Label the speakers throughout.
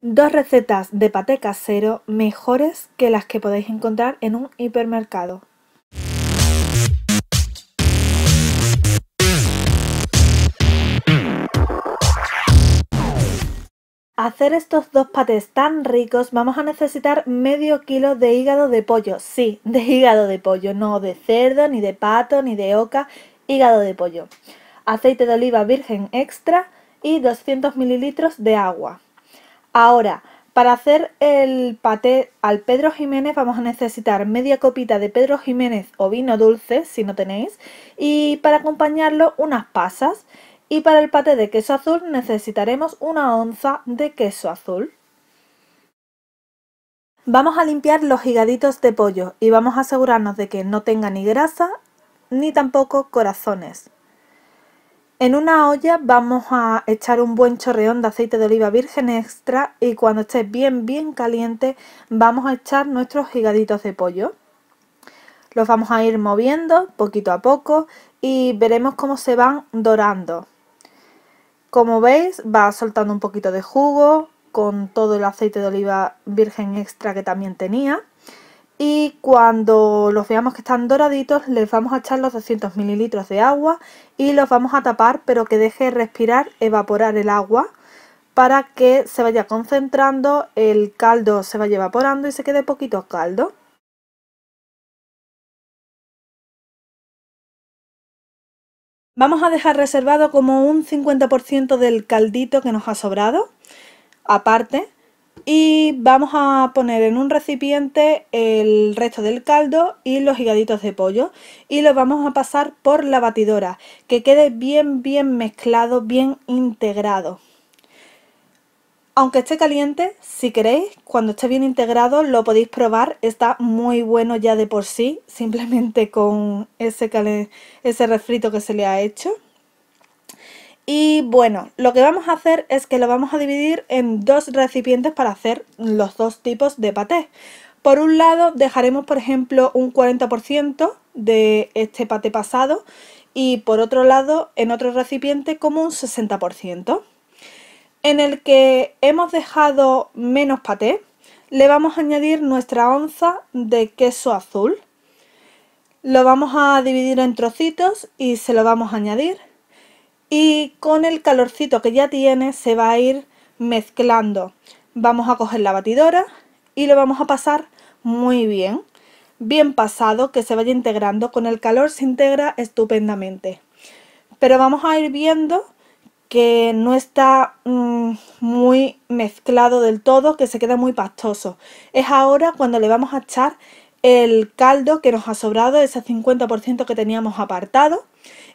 Speaker 1: Dos recetas de paté casero mejores que las que podéis encontrar en un hipermercado. Hacer estos dos patés tan ricos vamos a necesitar medio kilo de hígado de pollo, sí, de hígado de pollo, no de cerdo, ni de pato, ni de oca, hígado de pollo. Aceite de oliva virgen extra y 200 mililitros de agua. Ahora, para hacer el paté al Pedro Jiménez vamos a necesitar media copita de Pedro Jiménez o vino dulce, si no tenéis, y para acompañarlo unas pasas. Y para el paté de queso azul necesitaremos una onza de queso azul. Vamos a limpiar los higaditos de pollo y vamos a asegurarnos de que no tenga ni grasa ni tampoco corazones. En una olla vamos a echar un buen chorreón de aceite de oliva virgen extra y cuando esté bien bien caliente vamos a echar nuestros gigaditos de pollo. Los vamos a ir moviendo poquito a poco y veremos cómo se van dorando. Como veis va soltando un poquito de jugo con todo el aceite de oliva virgen extra que también tenía y cuando los veamos que están doraditos les vamos a echar los 200 mililitros de agua y los vamos a tapar pero que deje respirar, evaporar el agua para que se vaya concentrando, el caldo se vaya evaporando y se quede poquito caldo. Vamos a dejar reservado como un 50% del caldito que nos ha sobrado, aparte, y vamos a poner en un recipiente el resto del caldo y los higaditos de pollo y los vamos a pasar por la batidora que quede bien bien mezclado bien integrado aunque esté caliente, si queréis, cuando esté bien integrado lo podéis probar, está muy bueno ya de por sí, simplemente con ese, ese refrito que se le ha hecho. Y bueno, lo que vamos a hacer es que lo vamos a dividir en dos recipientes para hacer los dos tipos de paté. Por un lado dejaremos por ejemplo un 40% de este paté pasado y por otro lado en otro recipiente como un 60%. En el que hemos dejado menos paté le vamos a añadir nuestra onza de queso azul. Lo vamos a dividir en trocitos y se lo vamos a añadir y con el calorcito que ya tiene se va a ir mezclando. Vamos a coger la batidora y lo vamos a pasar muy bien. Bien pasado, que se vaya integrando, con el calor se integra estupendamente. Pero vamos a ir viendo que no está mm, muy mezclado del todo, que se queda muy pastoso. Es ahora cuando le vamos a echar el caldo que nos ha sobrado, ese 50% que teníamos apartado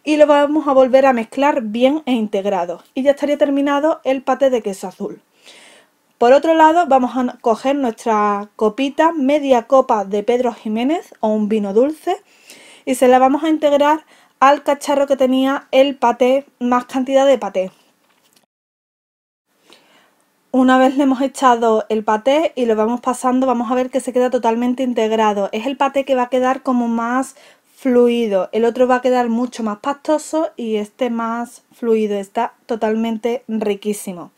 Speaker 1: y lo vamos a volver a mezclar bien e integrado y ya estaría terminado el paté de queso azul. Por otro lado vamos a coger nuestra copita, media copa de Pedro Jiménez o un vino dulce y se la vamos a integrar al cacharro que tenía el paté, más cantidad de paté. Una vez le hemos echado el paté y lo vamos pasando, vamos a ver que se queda totalmente integrado. Es el paté que va a quedar como más fluido, el otro va a quedar mucho más pastoso y este más fluido, está totalmente riquísimo.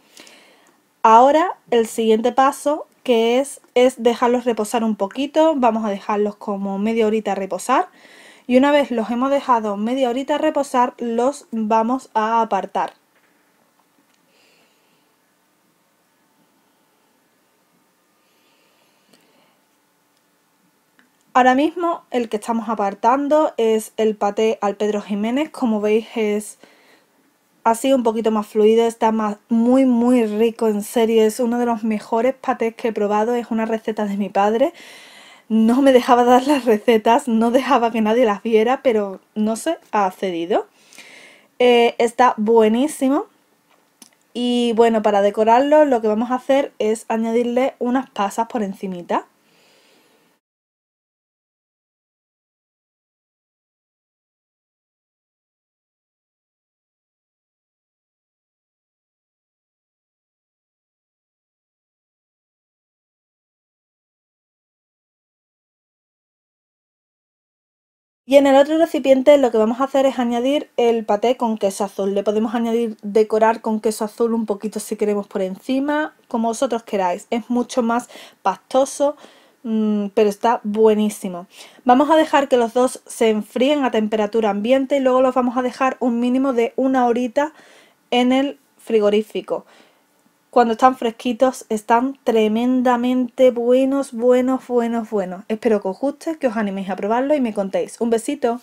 Speaker 1: Ahora el siguiente paso que es, es dejarlos reposar un poquito, vamos a dejarlos como media horita reposar y una vez los hemos dejado media horita reposar los vamos a apartar. Ahora mismo el que estamos apartando es el paté al Pedro Jiménez, como veis es así un poquito más fluido, está más, muy muy rico, en serie, es uno de los mejores patés que he probado, es una receta de mi padre. No me dejaba dar las recetas, no dejaba que nadie las viera, pero no sé, ha cedido. Eh, está buenísimo. Y bueno, para decorarlo lo que vamos a hacer es añadirle unas pasas por encimita. Y en el otro recipiente lo que vamos a hacer es añadir el paté con queso azul. Le podemos añadir, decorar con queso azul un poquito si queremos por encima, como vosotros queráis. Es mucho más pastoso, mm, pero está buenísimo. Vamos a dejar que los dos se enfríen a temperatura ambiente y luego los vamos a dejar un mínimo de una horita en el frigorífico cuando están fresquitos, están tremendamente buenos, buenos, buenos, buenos. Espero que os guste, que os animéis a probarlo y me contéis. Un besito.